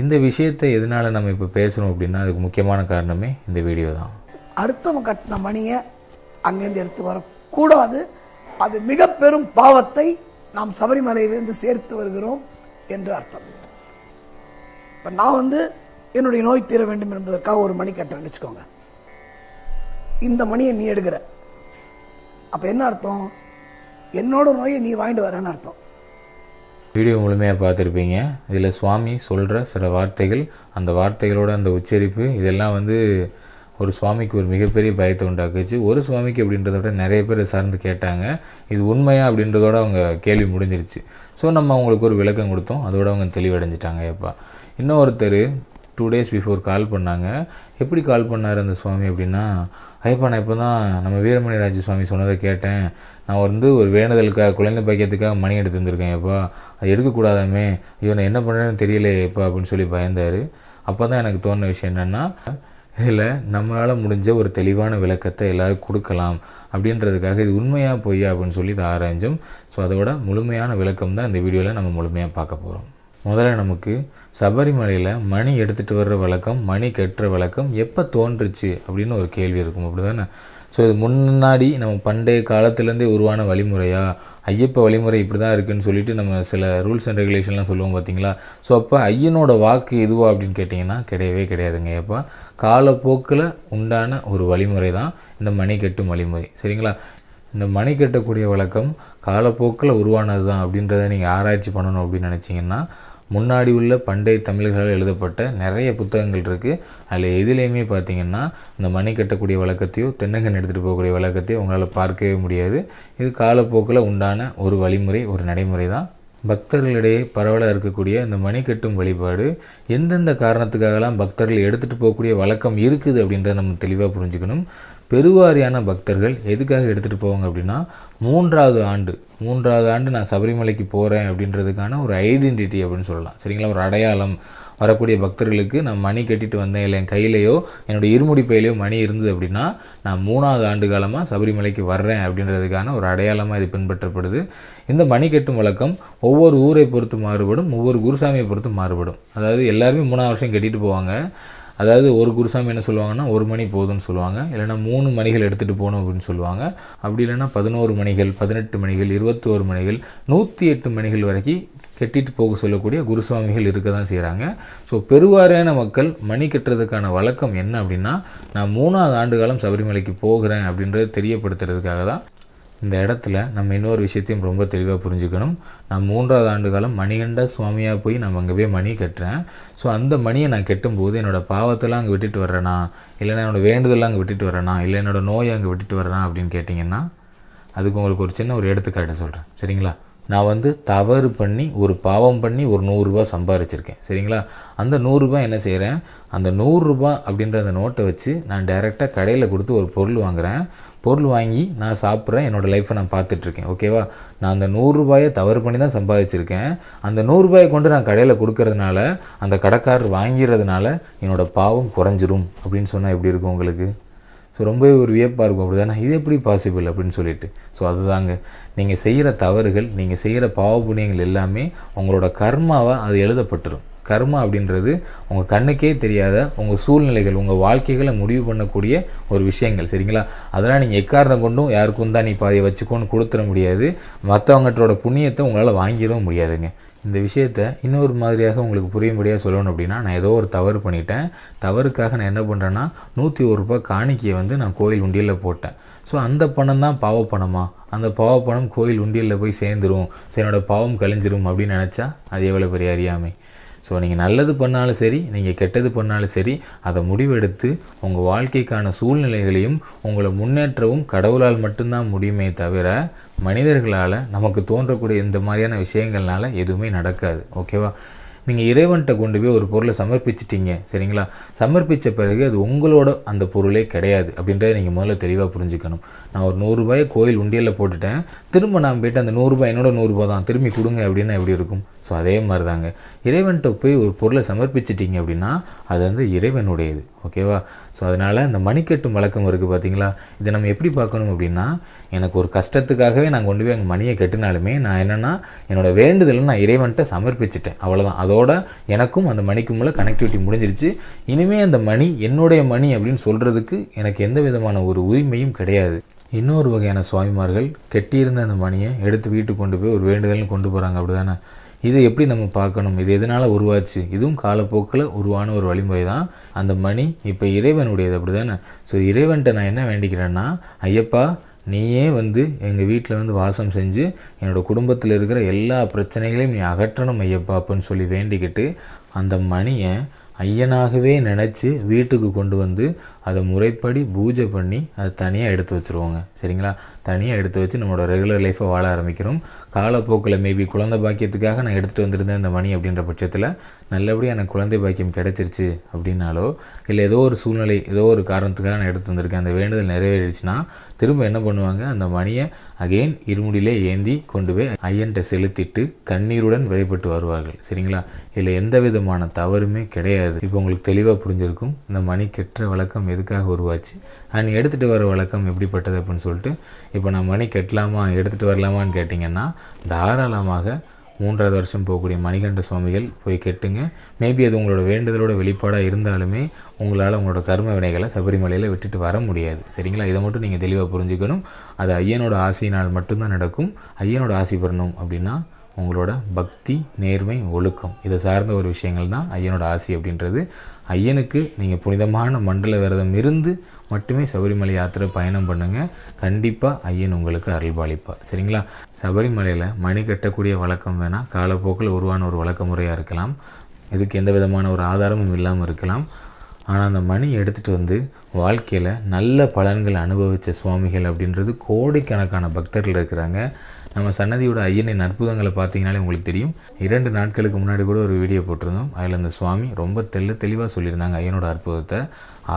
இந்த விஷயத்தை எதனால் நம்ம இப்போ பேசுகிறோம் அப்படின்னா அதுக்கு முக்கியமான காரணமே இந்த வீடியோ தான் அடுத்தவங்க கட்டின மணியை அங்கேருந்து எடுத்து வரக்கூடாது அது மிக பெரும் பாவத்தை நாம் சபரிமலையிலிருந்து சேர்த்து வருகிறோம் என்று அர்த்தம் இப்போ நான் வந்து என்னுடைய நோய் தீர வேண்டும் என்பதற்காக ஒரு மணி கட்டுறேன்னு வச்சுக்கோங்க இந்த மணியை நீ எடுக்கிற அப்போ என்ன அர்த்தம் என்னோட நோயை நீ வாங்கிட்டு வரேன்னு அர்த்தம் வீடியோ முழுமையாக பார்த்துருப்பீங்க இதில் சுவாமி சொல்கிற சில வார்த்தைகள் அந்த வார்த்தைகளோட அந்த உச்சரிப்பு இதெல்லாம் வந்து ஒரு சுவாமிக்கு ஒரு மிகப்பெரிய பயத்தை உண்டாக்குச்சு ஒரு சுவாமிக்கு அப்படின்றத விட நிறைய பேர் சார்ந்து கேட்டாங்க இது உண்மையா அப்படின்றதோட அவங்க கேள்வி முடிஞ்சிருச்சு ஸோ நம்ம அவங்களுக்கு ஒரு விளக்கம் கொடுத்தோம் அதோட அவங்க தெளிவடைஞ்சிட்டாங்க எப்பா இன்னொருத்தர் டூ டேஸ் பிஃபோர் கால் பண்ணாங்க எப்படி கால் பண்ணார் அந்த சுவாமி அப்படின்னா ஐயப்பா நான் இப்போ தான் நம்ம வீரமணி ராஜ சுவாமி சொன்னதை கேட்டேன் நான் வந்து ஒரு வேண்டுதலுக்காக குழந்தை பாக்கியத்துக்காக மணி எடுத்து வந்திருக்கேன் எப்பா அது எடுக்கக்கூடாதாமே ஐயோ நான் என்ன பண்ணுறேன்னு தெரியலையே எப்பா அப்படின்னு சொல்லி பயந்தார் அப்போ தான் எனக்கு தோணுன விஷயம் என்னென்னா இதில் நம்மளால் முடிஞ்ச ஒரு தெளிவான விளக்கத்தை எல்லோரும் கொடுக்கலாம் அப்படின்றதுக்காக இது உண்மையாக பொய்யா அப்படின்னு சொல்லி இதை ஆராய்ஞ்சும் ஸோ அதோட முழுமையான விளக்கம் தான் இந்த வீடியோவில் நம்ம முழுமையாக பார்க்க போகிறோம் முதல்ல நமக்கு சபரிமலையில் மணி எடுத்துகிட்டு வர்ற விளக்கம் மணி கட்டுற விளக்கம் எப்போ தோன்றுச்சு அப்படின்னு ஒரு கேள்வி இருக்கும் அப்படி தானே ஸோ இது முன்னாடி நம்ம பண்டைய காலத்துலேருந்தே உருவான வழிமுறையா ஐயப்ப வழிமுறை இப்படி தான் இருக்குதுன்னு சொல்லிட்டு நம்ம சில ரூல்ஸ் அண்ட் ரெகுலேஷன்லாம் சொல்லுவோம் பார்த்தீங்களா ஸோ அப்போ ஐயனோட வாக்கு எதுவா அப்படின்னு கேட்டிங்கன்னா கிடையவே கிடையாதுங்க எப்போ காலப்போக்கில் உண்டான ஒரு வழிமுறை தான் இந்த மணி கட்டும் வழிமுறை சரிங்களா இந்த மணி கட்டக்கூடிய வழக்கம் காலப்போக்கில் உருவானது தான் அப்படின்றத நீங்கள் ஆராய்ச்சி பண்ணணும் அப்படின்னு நினச்சிங்கன்னா முன்னாடி உள்ள பண்டைய தமிழர்களால் எழுதப்பட்ட நிறைய புத்தகங்கள் இருக்குது அதில் எதுலேயுமே பார்த்திங்கன்னா இந்த மணி கட்டக்கூடிய வழக்கத்தையோ தென்னங்கன் எடுத்துகிட்டு போகக்கூடிய வழக்கத்தையோ உங்களால் பார்க்கவே முடியாது இது காலப்போக்கில் உண்டான ஒரு வழிமுறை ஒரு நடைமுறை தான் பக்தர்களிடையே பரவலாக இருக்கக்கூடிய இந்த மணி கட்டும் வழிபாடு எந்தெந்த காரணத்துக்காகலாம் பக்தர்கள் எடுத்துகிட்டு போகக்கூடிய வழக்கம் இருக்குது அப்படின்றத நம்ம தெளிவாக புரிஞ்சுக்கணும் பெருவாரியான பக்தர்கள் எதுக்காக எடுத்துகிட்டு போவாங்க அப்படின்னா மூன்றாவது ஆண்டு மூன்றாவது ஆண்டு நான் சபரிமலைக்கு போகிறேன் அப்படின்றதுக்கான ஒரு ஐடென்டிட்டி அப்படின்னு சொல்லலாம் சரிங்களா ஒரு அடையாளம் வரக்கூடிய பக்தர்களுக்கு நான் மணி கட்டிட்டு வந்தேன் இல்லை என் கையிலையோ என்னோடய இருமுடி பையிலையோ மணி இருந்தது அப்படின்னா நான் மூணாவது ஆண்டு காலமாக சபரிமலைக்கு வர்றேன் அப்படின்றதுக்கான ஒரு அடையாளமாக இது பின்பற்றப்படுது இந்த மணி கட்டும் வழக்கம் ஒவ்வொரு ஊரை பொறுத்து மாறுபடும் ஒவ்வொரு குருசாமியை பொறுத்து மாறுபடும் அதாவது எல்லாருமே மூணாவது வருஷம் கட்டிட்டு போவாங்க அதாவது ஒரு குருசாமி என்ன சொல்லுவாங்கன்னா ஒரு மணி போதும்னு சொல்லுவாங்க இல்லைனா மூணு மணிகள் எடுத்துகிட்டு போகணும் அப்படின்னு சொல்லுவாங்க அப்படி இல்லைனா பதினோரு மணிகள் பதினெட்டு மணிகள் இருபத்தோரு மணிகள் நூற்றி எட்டு மணிகள் வரைக்கும் கெட்டிட்டு போக சொல்லக்கூடிய குருசுவாமிகள் இருக்க தான் செய்கிறாங்க ஸோ பெருவாரியான மக்கள் மணி கட்டுறதுக்கான வழக்கம் என்ன அப்படின்னா நான் மூணாவது ஆண்டு காலம் சபரிமலைக்கு போகிறேன் அப்படின்றத தெரியப்படுத்துறதுக்காக தான் இந்த இடத்துல நம்ம இன்னொரு விஷயத்தையும் ரொம்ப தெளிவாக புரிஞ்சுக்கணும் நான் மூன்றாவது ஆண்டு காலம் மணிகண்ட சுவாமியாக போய் நம்ம அங்கே போய் மணி கட்டுறேன் ஸோ அந்த மணியை நான் கெட்டும்போது என்னோடய பாவத்தெல்லாம் அங்கே விட்டுட்டு வர்றேனா இல்லைன்னா என்னோடய வேண்டுதலாம் அங்கே விட்டுட்டு வர்றேனா இல்லை என்னோடய நோயை அங்கே விட்டுட்டு வர்றேனா அப்படின்னு கேட்டிங்கன்னா அதுக்கு உங்களுக்கு ஒரு சின்ன ஒரு எடுத்துக்காட்டை சொல்கிறேன் சரிங்களா நான் வந்து தவறு பண்ணி ஒரு பாவம் பண்ணி ஒரு நூறுரூவா சம்பாரிச்சிருக்கேன் சரிங்களா அந்த நூறுரூபா என்ன செய்கிறேன் அந்த நூறுரூபா அப்படின்ற அந்த நோட்டை வச்சு நான் டைரெக்டாக கடையில் கொடுத்து ஒரு பொருள் வாங்குகிறேன் பொருள் வாங்கி நான் சாப்பிட்றேன் என்னோடய லைஃப்பை நான் பார்த்துட்ருக்கேன் ஓகேவா நான் அந்த நூறுரூபாயை தவறு பண்ணி தான் சம்பாதிச்சிருக்கேன் அந்த நூறுரூபாயை கொண்டு நான் கடையில் கொடுக்கறதுனால அந்த கடைக்காரர் வாங்கிறதுனால என்னோடய பாவம் குறைஞ்சிரும் அப்படின்னு சொன்னால் எப்படி இருக்கும் உங்களுக்கு ஸோ ரொம்பவே ஒரு வியப்பாக இருக்கும் அப்படி தானே இது எப்படி பாசிபிள் அப்படின்னு சொல்லிட்டு ஸோ அதுதாங்க நீங்கள் செய்கிற தவறுகள் நீங்கள் செய்கிற பாவ புண்ணியங்கள் எல்லாமே உங்களோட கர்மாவை அது எழுதப்பட்டுரும் கர்மா அப்படின்றது உங்கள் கண்ணுக்கே தெரியாத உங்கள் சூழ்நிலைகள் உங்கள் வாழ்க்கைகளை முடிவு பண்ணக்கூடிய ஒரு விஷயங்கள் சரிங்களா அதெல்லாம் நீங்கள் எக்காரணம் கொண்டும் யாருக்கும் தான் நீ பாதியை வச்சுக்கோன்னு கொடுத்துட முடியாது மற்றவங்கட்டோட புண்ணியத்தை உங்களால் வாங்கிடவும் முடியாதுங்க இந்த விஷயத்த இன்னொரு மாதிரியாக உங்களுக்கு புரியும்படியாக சொல்லணும் அப்படின்னா நான் ஏதோ ஒரு தவறு பண்ணிட்டேன் தவறுக்காக நான் என்ன பண்ணுறேன்னா நூற்றி ஒரு ரூபாய் காணிக்கையை வந்து நான் கோயில் உண்டியலில் போட்டேன் ஸோ அந்த பணம் தான் பாவ பணமா அந்த பாவ பணம் கோயில் உண்டியலில் போய் சேர்ந்துடும் ஸோ என்னோடய பாவம் கழிஞ்சிரும் அப்படின்னு நினச்சா அது எவ்வளோ பெரிய அறியாமை ஸோ நீங்கள் நல்லது பண்ணாலும் சரி நீங்கள் கெட்டது பண்ணாலும் சரி அதை முடிவெடுத்து உங்கள் வாழ்க்கைக்கான சூழ்நிலைகளையும் உங்களை முன்னேற்றவும் கடவுளால் மட்டும்தான் முடியுமே தவிர மனிதர்களால் நமக்கு தோன்றக்கூடிய இந்த மாதிரியான விஷயங்கள்னால எதுவுமே நடக்காது ஓகேவா நீங்கள் இறைவன்கிட்ட கொண்டு போய் ஒரு பொருளை சமர்ப்பிச்சிட்டிங்க சரிங்களா சமர்ப்பித்த பிறகு அது உங்களோட அந்த பொருளே கிடையாது அப்படின்றத நீங்கள் முதல்ல தெளிவாக புரிஞ்சுக்கணும் நான் ஒரு நூறுரூபாயை கோயில் உண்டியலில் போட்டுட்டேன் திரும்ப நான் போயிட்டு அந்த நூறுரூபா என்னோட நூறுரூபா தான் திரும்பி கொடுங்க அப்படின்னா எப்படி இருக்கும் ஸோ அதே மாதிரி தாங்க இறைவன்கிட்ட போய் ஒரு பொருளை சமர்ப்பிச்சிட்டிங்க அப்படின்னா அது வந்து இறைவனுடையது ஓகேவா ஸோ அதனால் இந்த மணிக்கட்டும் வழக்கம் இருக்குது பார்த்தீங்களா இதை நம்ம எப்படி பார்க்கணும் அப்படின்னா எனக்கு ஒரு கஷ்டத்துக்காகவே நான் கொண்டு போய் அங்கே மணியை கட்டினாலுமே நான் என்னென்னா என்னோடய வேண்டுதலை நான் இறைவன்கிட்ட சமர்ப்பிச்சிட்டேன் அவ்வளோதான் அதோட எனக்கும் அந்த மணிக்கும் உள்ள கனெக்டிவிட்டி முடிஞ்சிருச்சு இனிமேல் அந்த மணி என்னுடைய மணி அப்படின்னு சொல்கிறதுக்கு எனக்கு எந்த விதமான ஒரு உரிமையும் கிடையாது இன்னொரு வகையான சுவாமிமார்கள் கெட்டியிருந்த அந்த மணியை எடுத்து வீட்டுக்கு கொண்டு போய் ஒரு வேண்டுதல்னு கொண்டு போகிறாங்க அப்படி தானே இது எப்படி நம்ம பார்க்கணும் இது எதனால் உருவாச்சு இதுவும் காலப்போக்கில் உருவான ஒரு வழிமுறை தான் அந்த மணி இப்போ இறைவனுடையது அப்படி தானே ஸோ இறைவன்கிட்ட நான் என்ன வேண்டிக்கிறேன்னா ஐயப்பா நீயே வந்து எங்கள் வீட்டில் வந்து வாசம் செஞ்சு என்னோடய குடும்பத்தில் இருக்கிற எல்லா பிரச்சனைகளையும் நீ அகற்றணும் ஐயப்பா அப்படின்னு சொல்லி வேண்டிக்கிட்டு அந்த மணியை ஐயனாகவே நினச்சி வீட்டுக்கு கொண்டு வந்து அதை முறைப்படி பூஜை பண்ணி அதை தனியாக எடுத்து வச்சுருவோங்க சரிங்களா தனியாக எடுத்து வச்சு நம்மளோட ரெகுலர் லைஃப்பை வாழ ஆரம்பிக்கிறோம் காலப்போக்கில் மேபி குழந்தை பாக்கியத்துக்காக நான் எடுத்துகிட்டு வந்திருந்தேன் இந்த மணி அப்படின்ற பட்சத்தில் நல்லபடியாக எனக்கு குழந்தை பாக்கியம் கிடைச்சிருச்சு அப்படின்னாலோ இல்லை ஏதோ ஒரு சூழ்நிலை ஏதோ ஒரு காரணத்துக்காக நான் எடுத்து வந்திருக்கேன் அந்த வேண்டுதல் நிறைவேறிச்சுன்னா திரும்ப என்ன பண்ணுவாங்க அந்த மணியை அகெயின் இருமுடியிலே ஏந்தி கொண்டு போய் ஐயன்ட்ட செலுத்திட்டு கண்ணீருடன் வழிபட்டு வருவார்கள் சரிங்களா இதில் எந்த விதமான தவறுமே கிடையாது கிடையாது இப்போ உங்களுக்கு தெளிவாக புரிஞ்சிருக்கும் இந்த மணி கெட்டுற வழக்கம் எதுக்காக உருவாச்சு அண்ட் எடுத்துகிட்டு வர வழக்கம் எப்படிப்பட்டது அப்படின்னு சொல்லிட்டு இப்போ நான் மணி கெட்டலாமா எடுத்துகிட்டு வரலாமான்னு கேட்டிங்கன்னா தாராளமாக மூன்றாவது வருஷம் போகக்கூடிய மணிகண்ட சுவாமிகள் போய் கெட்டுங்க மேபி அது உங்களோட வேண்டுதலோட வெளிப்பாடாக இருந்தாலுமே உங்களால் உங்களோட கர்ம வினைகளை சபரிமலையில் விட்டுட்டு வர முடியாது சரிங்களா இதை மட்டும் நீங்கள் தெளிவாக புரிஞ்சுக்கணும் அது ஐயனோட ஆசையினால் மட்டும்தான் நடக்கும் ஐயனோட ஆசை பெறணும் அப்படின்னா உங்களோட பக்தி நேர்மை ஒழுக்கம் இதை சார்ந்த ஒரு விஷயங்கள் தான் ஐயனோட ஆசி அப்படின்றது ஐயனுக்கு நீங்கள் புனிதமான மண்டல விரதம் இருந்து மட்டுமே சபரிமலை யாத்திரை பயணம் பண்ணுங்கள் கண்டிப்பாக ஐயன் உங்களுக்கு அருள்பாலிப்பார் சரிங்களா சபரிமலையில் மணி கட்டக்கூடிய வழக்கம் வேணால் காலப்போக்கில் உருவான ஒரு வழக்க முறையாக இருக்கலாம் இதுக்கு எந்த விதமான ஒரு ஆதாரமும் இல்லாமல் இருக்கலாம் ஆனால் அந்த மணி எடுத்துகிட்டு வந்து வாழ்க்கையில் நல்ல பலன்கள் அனுபவித்த சுவாமிகள் அப்படின்றது கோடிக்கணக்கான பக்தர்கள் இருக்கிறாங்க நம்ம சன்னதியோட ஐயனின் அற்புதங்களை பார்த்தீங்கனாலே உங்களுக்கு தெரியும் இரண்டு நாட்களுக்கு முன்னாடி கூட ஒரு வீடியோ போட்டிருந்தோம் அதில் அந்த சுவாமி ரொம்ப தெல்ல தெளிவாக சொல்லியிருந்தாங்க ஐயனோட அற்புதத்தை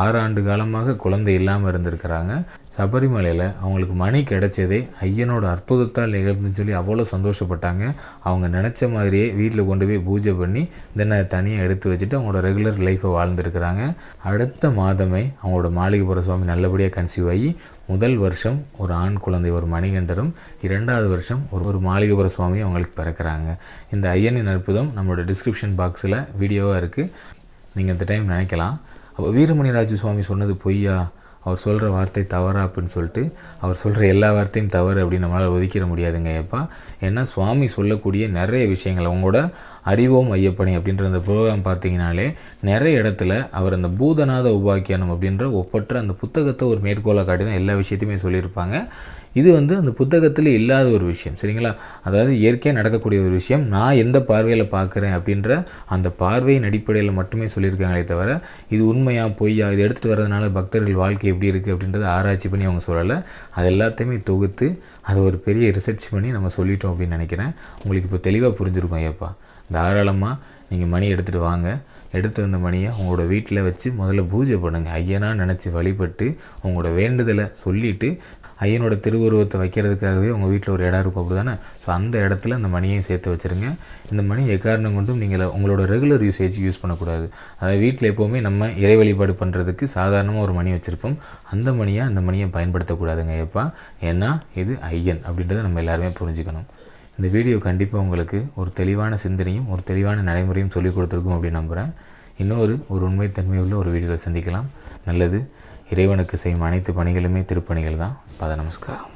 ஆறு ஆண்டு காலமாக குழந்தை இல்லாமல் இருந்திருக்கிறாங்க சபரிமலையில் அவங்களுக்கு மணி கிடைச்சதே ஐயனோட அற்புதத்தால் நிகழ்ந்துன்னு சொல்லி அவ்வளோ சந்தோஷப்பட்டாங்க அவங்க நினச்ச மாதிரியே வீட்டில் கொண்டு போய் பூஜை பண்ணி தென்னை தனியாக எடுத்து வச்சுட்டு அவங்களோட ரெகுலர் லைஃப்பை வாழ்ந்துருக்கிறாங்க அடுத்த மாதமே அவங்களோட மாளிகைபுர சுவாமி நல்லபடியாக கன்சீவ் ஆகி முதல் வருஷம் ஒரு ஆண் குழந்தை ஒரு மணிகண்டரும் இரண்டாவது வருஷம் ஒரு ஒரு மாளிகைபுர சுவாமியும் அவங்களுக்கு பிறக்கிறாங்க இந்த ஐயனின் அற்புதம் நம்மளோட டிஸ்கிரிப்ஷன் பாக்ஸில் வீடியோவாக இருக்குது நீங்கள் இந்த டைம் நினைக்கலாம் அப்போ வீரமணிராஜ சுவாமி சொன்னது பொய்யா அவர் சொல்கிற வார்த்தை தவறா அப்படின்னு சொல்லிட்டு அவர் சொல்கிற எல்லா வார்த்தையும் தவறு அப்படின்னு நம்மளால் ஒதுக்கிட முடியாதுங்க ஏப்பா ஏன்னா சுவாமி சொல்லக்கூடிய நிறைய விஷயங்களை உங்களோட அறிவோம் ஐயப்பனை அப்படின்ற அந்த ப்ரோக்ராம் பார்த்தீங்கனாலே நிறைய இடத்துல அவர் அந்த பூதநாத உபாக்கியானம் அப்படின்ற ஒப்பற்ற அந்த புத்தகத்தை ஒரு மேற்கோளாக காட்டி தான் எல்லா விஷயத்தையுமே சொல்லியிருப்பாங்க இது வந்து அந்த புத்தகத்தில் இல்லாத ஒரு விஷயம் சரிங்களா அதாவது இயற்கையாக நடக்கக்கூடிய ஒரு விஷயம் நான் எந்த பார்வையில் பார்க்குறேன் அப்படின்ற அந்த பார்வையின் அடிப்படையில் மட்டுமே சொல்லியிருக்காங்களே தவிர இது உண்மையாக பொய்யா இது எடுத்துகிட்டு வரதுனால பக்தர்கள் வாழ்க்கை எப்படி இருக்குது அப்படின்றத ஆராய்ச்சி பண்ணி அவங்க சொல்லலை அது எல்லாத்தையுமே தொகுத்து அதை ஒரு பெரிய ரிசர்ச் பண்ணி நம்ம சொல்லிட்டோம் அப்படின்னு நினைக்கிறேன் உங்களுக்கு இப்போ தெளிவாக புரிஞ்சுருக்கோம் ஐயப்பா தாராளமாக நீங்கள் மணி எடுத்துகிட்டு வாங்க எடுத்து வந்த மணியை உங்களோட வீட்டில் வச்சு முதல்ல பூஜை பண்ணுங்கள் ஐயனாக நினச்சி வழிபட்டு உங்களோட வேண்டுதலை சொல்லிவிட்டு ஐயனோட திருவுருவத்தை வைக்கிறதுக்காகவே உங்கள் வீட்டில் ஒரு இடம் இருக்கும் அப்படி தானே ஸோ அந்த இடத்துல அந்த மணியை சேர்த்து வச்சுருங்க இந்த மணி எக்காரணம் கொண்டும் நீங்கள் உங்களோட ரெகுலர் யூசேஜ் யூஸ் பண்ணக்கூடாது அதாவது வீட்டில் எப்போவுமே நம்ம இறை வழிபாடு பண்ணுறதுக்கு சாதாரணமாக ஒரு மணி வச்சுருப்போம் அந்த மணியை அந்த மணியை பயன்படுத்தக்கூடாதுங்க எப்பா ஏன்னா இது ஐயன் அப்படின்றத நம்ம எல்லாருமே புரிஞ்சுக்கணும் இந்த வீடியோ கண்டிப்பாக உங்களுக்கு ஒரு தெளிவான சிந்தனையும் ஒரு தெளிவான நடைமுறையும் சொல்லிக் கொடுத்துருக்கும் அப்படின்னு நம்புகிறேன் இன்னொரு ஒரு உண்மைத்தன்மை உள்ள ஒரு வீடியோவில் சந்திக்கலாம் நல்லது இறைவனுக்கு செய்யும் அனைத்து பணிகளுமே திருப்பணிகள் தான் பத நமஸ்காரம்